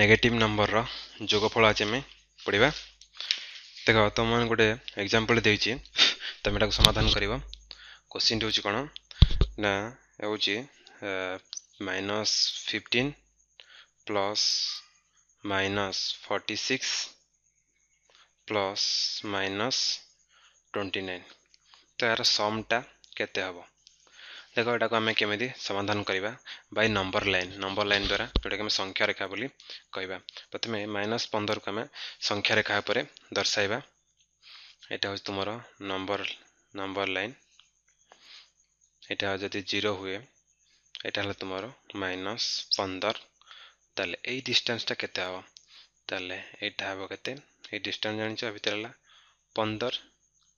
negative ନମ୍ବରର ଯୋଗଫଳ ଆଜି ଆମେ ପଢ଼ିବା ଦେଖ ତୁମମାନଙ୍କୁ ଗୋଟେ ଏକ୍ଜାମ୍ପଲ୍ ଦେଇଛି ତୁମେ ଏଟାକୁ ସମାଧାନ କରିବ କୋଶ୍ଚିନ୍ଟି ହେଉଛି କ'ଣ ନା ହେଉଛି minus fifteen plus minus forty six plus minus twenty nine ତ ଏହାର ସମଟା କେତେ ହେବ ଦେଖ ଏଟାକୁ ଆମେ କେମିତି ସମାଧାନ କରିବା by number line number line ଦ୍ୱାରା ଯେଉଁଟାକି ଆମେ ସଂଖ୍ୟା ରେଖା ବୋଲି କହିବା ପ୍ରଥମେ ମାଇନସ୍ ପନ୍ଦରକୁ ଆମେ ସଂଖ୍ୟା ରେଖା ଉପରେ ଦର୍ଶାଇବା ଏଇଟା ହେଉଛି ତୁମର ନମ୍ବର ନମ୍ବର ଲାଇନ୍ ଏଇଟା ଯଦି ଜିରୋ ହୁଏ এটা হলো তোমার মাইনস পনের তাহলে এই ডিষ্টান্সটা কেতে হব তাহলে এইটা হব কেতে এই ডিষ্টান্স জাঁচ ভিতরে হল পনের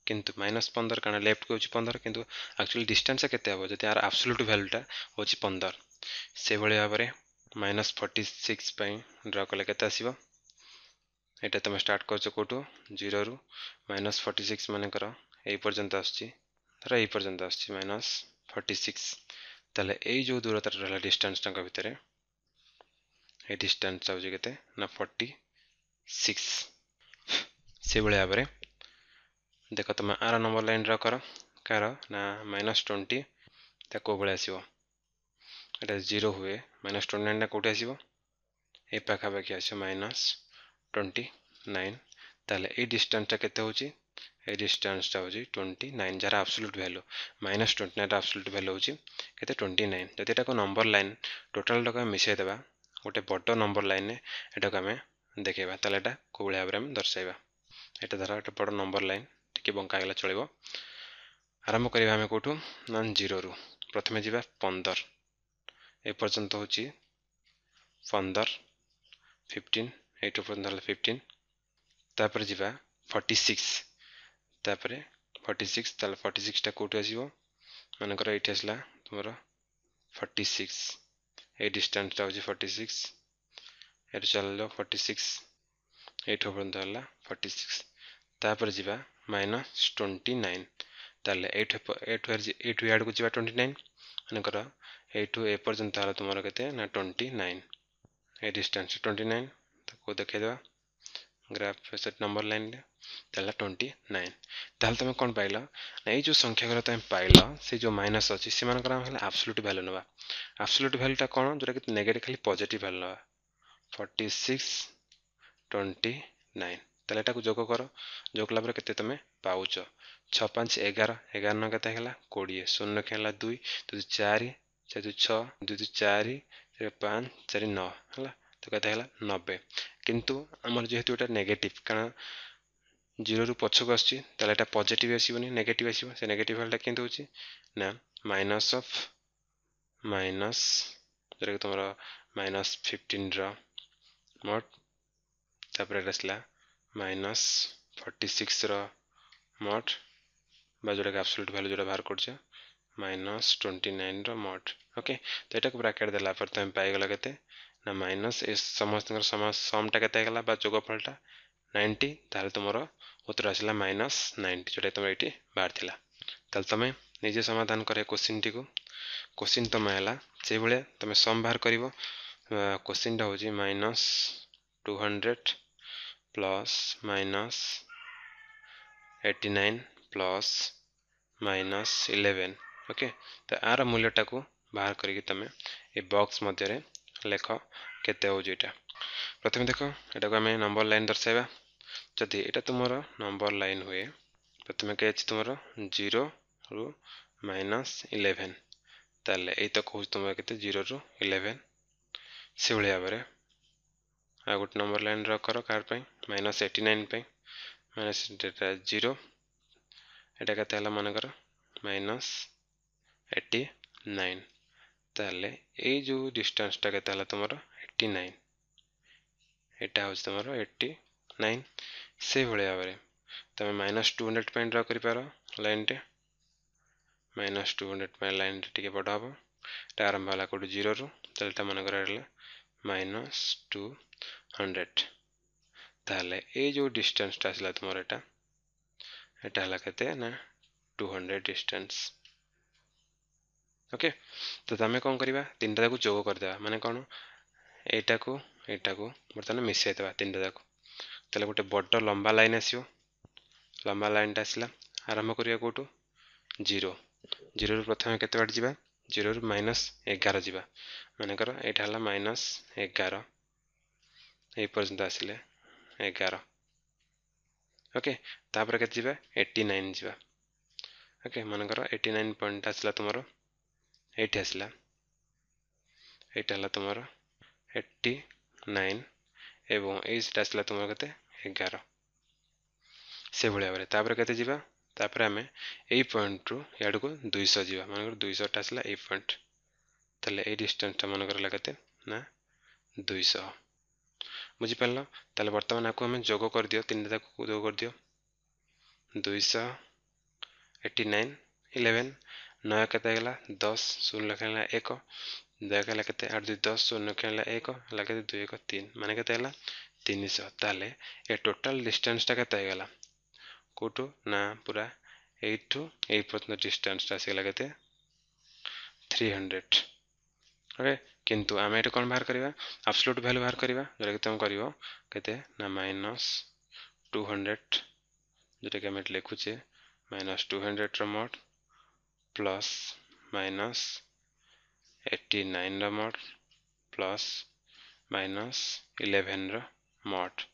কিন্তু -15 কারণে লেফট কোউচ 15 কিন্তু অ্যাকচুয়ালি ডিসটেন্স এ কতে হব যদি আর অ্যাবসোলিউট ভ্যালু টা হচি 15 সে বলে বাপরে -46 পাই ড্র কলে কতা আসিব এটা তো আমি স্টার্ট করছো কোটু জিরো রু -46 মানে কৰ এই পৰ্যন্ত আসচি এই পৰ্যন্ত আসচি -46 তলে এই যো দূৰত্বৰ ৰেলা ডিসটেন্সৰ ভিতৰে এই ডিসটেন্স হওজি কতে না 46 সে বলে বাপরে ଦେଖ ତୁମେ ଆର ନମ୍ବର ଲାଇନ୍ର କର କାର ନା ମାଇନସ୍ ଟ୍ୱେଣ୍ଟି ତା କେଉଁ ଭଳି ଆସିବ ଏଇଟା ଜିରୋ ହୁଏ ମାଇନସ୍ ଟ୍ୱେଣ୍ଟି ନାଇନ୍ଟା କେଉଁଠି ଆସିବ ଏ ପାଖାପାଖି ଆସିବ ମାଇନସ୍ ଟ୍ୱେଣ୍ଟି ନାଇନ୍ ତାହେଲେ ଏଇ ଡିଷ୍ଟାନ୍ସଟା କେତେ ହେଉଛି এই ডিস্টান্সটা হচ্ছে টোয়েন্টি নাইন যার absolute value minus twenty nine absolute value হচ্ছে কেতে টোয়েন্টি নাইন যদি এটাকে নম্বর লাইন টোটালটাকে আমি মিশাই দেবা গোটে বড় নম্বর লাইনে এটাকে আমি দেখাইবা তাহলে এটা কোভাবে ভাবে আমি দর্শাইবা এটা ধর একটা বড় নম্বর লাইন ଟିକେ ବଙ୍କା ହେଇଗଲା ଚଳିବ ଆରମ୍ଭ କରିବା ଆମେ କେଉଁଠୁ ନା ଜିରୋରୁ ପ୍ରଥମେ ଯିବା ପନ୍ଦର ଏପର୍ଯ୍ୟନ୍ତ ହେଉଛି ପନ୍ଦର ଫିଫ୍ଟିନ୍ ଏଇଠୁ ପର୍ଯ୍ୟନ୍ତ ହେଲା ଫିଫ୍ଟିନ୍ ତାପରେ ଯିବା ଫର୍ଟି ସିକ୍ସ ତାପରେ ଫର୍ଟି ସିକ୍ସ ତାହେଲେ ଫର୍ଟି ସିକ୍ସଟା କେଉଁଠୁ ଆସିବ ମନେକର ଏଇଠି ଆସିଲା ତୁମର ଫର୍ଟି ସିକ୍ସ ଏଇ ଡିଷ୍ଟାନ୍ସଟା ହେଉଛି ଫର୍ଟି ସିକ୍ସ ଏଠୁ ଚାଲିଲ ଫର୍ଟି ସିକ୍ସ ଏଇଠୁ ପର୍ଯ୍ୟନ୍ତ ହେଲା ଫର୍ଟି ସିକ୍ସ ତାପରେ ଯିବା माइनस ट्वेंटी नाइन तेल एट एट एट यार्ड को जा ट्वेंटी नाइन मैंने कर यू एपर्तंत तुम के ट्वेंटी नाइन ए डिस्टेंस ट्वेंटी नाइन तो देखेद ग्राफ सेट नंबर लाइन तेल ट्वेंटी नाइन तेल तुम्हें कौन पाइल ना ये जो संख्या गुरा तुम्हें पाइल से जो माइनस अच्छे से मैं आबसल्यूट भैल्यू ना आबसल्यूट भैल्यूटा कौन जो नेगेट खाली पजिट भैल्यू ना फर्टी सिक्स ट्वेंटी नाइन ତାହେଲେ ଏଟାକୁ ଯୋଗ କର ଯୋଗ କଲାପରେ କେତେ ତୁମେ ପାଉଛ ଛଅ ପାଞ୍ଚ ଏଗାର ଏଗାର ନଅ କେତେ ହେଲା କୋଡ଼ିଏ ଶୂନ୍ୟ ହେଲା ଦୁଇ ଦୁଇ ଚାରି ଚାରି ଦୁଇ ଛଅ ଦୁଇ ଦୁଇ ଚାରି ଚାରି ପାଞ୍ଚ ଚାରି ନଅ ହେଲା ତ କେତେ ହେଲା ନବେ କିନ୍ତୁ ଆମର ଯେହେତୁ ଏଇଟା ନେଗେଟିଭ୍ କାରଣ ଜିରୋରୁ ପଛକୁ ଆସୁଛି ତାହେଲେ ଏଇଟା ପଜିଟିଭ୍ ଆସିବନି ନେଗେଟିଭ୍ ଆସିବ ସେ ନେଗେଟିଭ୍ ଭାଲ୍ୟୁଟା କେମିତି ହେଉଛି ନା ମାଇନସ୍ ଅଫ୍ ମାଇନସ୍ ଯେଉଁଟାକି ତୁମର ମାଇନସ୍ ଫିଫ୍ଟିନ୍ର ମୋଟ ତାପରେ ଏଇଟା ଆସିଲା माइनस फर्टी सिक्स रट বা যেটাকে আবসোলুট ভ্যালু যেটা বাহার করছে মাইনস ट्वेंटी नाइन रट ओके तो यहाँ ब्राकेट देला तुम्हें तुम के माइनस ए समस्त समटा के जोगफलटा नाइंटी तेल तुम उत्तर आसला माइनस नाइंटी जोटा तुम ये बाहर था ताल तुम निजे समाधान कर क्वेश्चन टी को क्वेश्चन तुम है से भाया तुम सम बाहर कर क्वेश्चन टा हूँ minus two hundred plus minus 89 plus minus 11 okay तो आर मूल्यटा को बाहर करके तुम ए बक्स मध्य लेख केते हो यहाँ प्रथम देख यहाँ आम नंबर लाइन दर्शाया जदि यहाँ तुम नंबर लाइन हुए प्रथम के अच्छे तुम जीरो रु माइनस इलेवेन तेल यही तो कौन तुम के जीरो रु इलेवेन से भाव में ଆଉ ଗୋଟେ ନମ୍ବର ଲାଇନ୍ ଡ୍ର କର କାହାର ପାଇଁ ମାଇନସ୍ ଏଇଟି ନାଇନ୍ ପାଇଁ ମାଇନସ୍ ଏଇଟା ଜିରୋ ଏଇଟା କେତେ ହେଲା ମନେକର ମାଇନସ୍ ଏଇଟି ନାଇନ୍ ତାହେଲେ ଏଇ ଯେଉଁ ଡିଷ୍ଟାନ୍ସଟା କେତେ ହେଲା ତୁମର ଏଇଟି ନାଇନ୍ ଏଇଟା ହେଉଛି ତୁମର ଏଇଟି ନାଇନ୍ ସେଇଭଳି ଭାବରେ ତୁମେ ମାଇନସ୍ ଟୁ ହଣ୍ଡ୍ରେଡ଼ ପାଇଁ ଡ୍ର କରିପାର ଲାଇନ୍ଟେ ମାଇନସ୍ ଟୁ ହଣ୍ଡ୍ରେଡ଼ ପାଇଁ ଲାଇନ୍ଟେ ଟିକେ ବଡ଼ ହେବ ଏଇଟା ଆରମ୍ଭ ହେଲା କେଉଁଠୁ ଜିରୋରୁ ତାହେଲେ ତା ମନେକର ହେଲା माइनस टू हंड्रेड ताल ये जो डिस्टेन्सटा आसला तुम एटा एटा है के टू हंड्रेड डिस्टेन्स ओके तो तुम कौन करवाक जोग करदे मैंने कौन यटा को यटा को बर्तमान मिसाई देवा तीन टाक तेल गोटे बड़ लंबा लाइन आसो लंबा लाइन टा आसला आरंभ करवा कौटू जीरो जीरो प्रथम केत बाट जावा ଜିରୋରୁ ମାଇନସ୍ ଏଗାର ଯିବା ମନେକର ଏଇଟା ହେଲା ମାଇନସ୍ ଏଗାର ଏଇ ପର୍ଯ୍ୟନ୍ତ ଆସିଲେ ଏଗାର ଓକେ ତାପରେ କେତେ ଯିବା ଏଇଟି ନାଇନ୍ ଯିବା ଓକେ ମନେକର ଏଇଟି ନାଇନ୍ ପଏଣ୍ଟ ଆସିଲା ତୁମର ଏଇଠି ଆସିଲା ଏଇଟା ହେଲା ତୁମର ଏଇଟି ନାଇନ୍ ଏବଂ ଏଇ ସେଟା ଆସିଲା ତୁମର କେତେ ଏଗାର ସେଭଳି ଭାବରେ ତାପରେ କେତେ ଯିବା ତାପରେ ଆମେ ଏଇ ପଏଣ୍ଟରୁ ଇଆଡ଼କୁ ଦୁଇଶହ ଯିବା ମନେକର ଦୁଇଶହଟା ଆସିଲା ଏଇ ପଏଣ୍ଟ ତାହେଲେ ଏଇ ଡିଷ୍ଟାନ୍ସଟା ମନେକର ହେଲା କେତେ ନା ଦୁଇଶହ ବୁଝିପାରିଲ ତାହେଲେ ବର୍ତ୍ତମାନ ଆକୁ ଆମେ ଯୋଗ କରିଦିଅ ତିନିଟା ତାକୁ ଯୋଗ କରିଦିଅ ଦୁଇଶହ ଏଇଟି ନାଇନ୍ ଇଲେଭେନ୍ ନୟ କେତେ ହେଇଗଲା ଦଶ ଶୂନ ଲକ୍ଷ ହେଲା ଏକ ଦୟ ହେଲା କେତେ ଆଠ ଦୁଇ ଦଶ ଶୂନ ଲକ୍ଷ ହେଲା ଏକ ହେଲା କେତେ ଦୁଇ ଏକ ତିନି ମାନେ କେତେ ହେଲା ତିନିଶହ ତାହେଲେ ଏ ଟୋଟାଲ୍ ଡିଷ୍ଟାନ୍ସଟା କେତେ ହେଇଗଲା go to Nampura 8 to 8% distance টা আছে লাগাতে 300 ओके किंतु आम ये कौन बाहर करवा आबसलुट भैल्यू बाहर करवा जोटा कि तुम कर माइनस टू हंड्रेड जोटा कि आम लिखुचे माइनस टू हंड्रेड रमोट प्लस माइनस एट्टी नाइन रमोट प्लस माइनस इलेवेन रमोट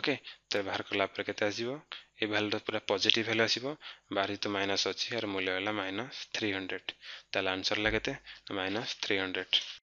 ଓକେ ତ ବାହାର କଲା ପରେ କେତେ ଆସିବ ଏ ଭ୍ୟାଲୁଟା ପୁରା ପଜିଟିଭ୍ ଭ୍ୟାଲୁ ଆସିବ ବାହାରି ତ ମାଇନସ୍ ଅଛି ଏହାର ମୂଲ୍ୟ ହେଲା ମାଇନସ୍ ଥ୍ରୀ ହଣ୍ଡ୍ରେଡ଼ ତାହେଲେ ଆନ୍ସର୍ ହେଲା କେତେ ମାଇନସ୍ ଥ୍ରୀ ହଣ୍ଡ୍ରେଡ଼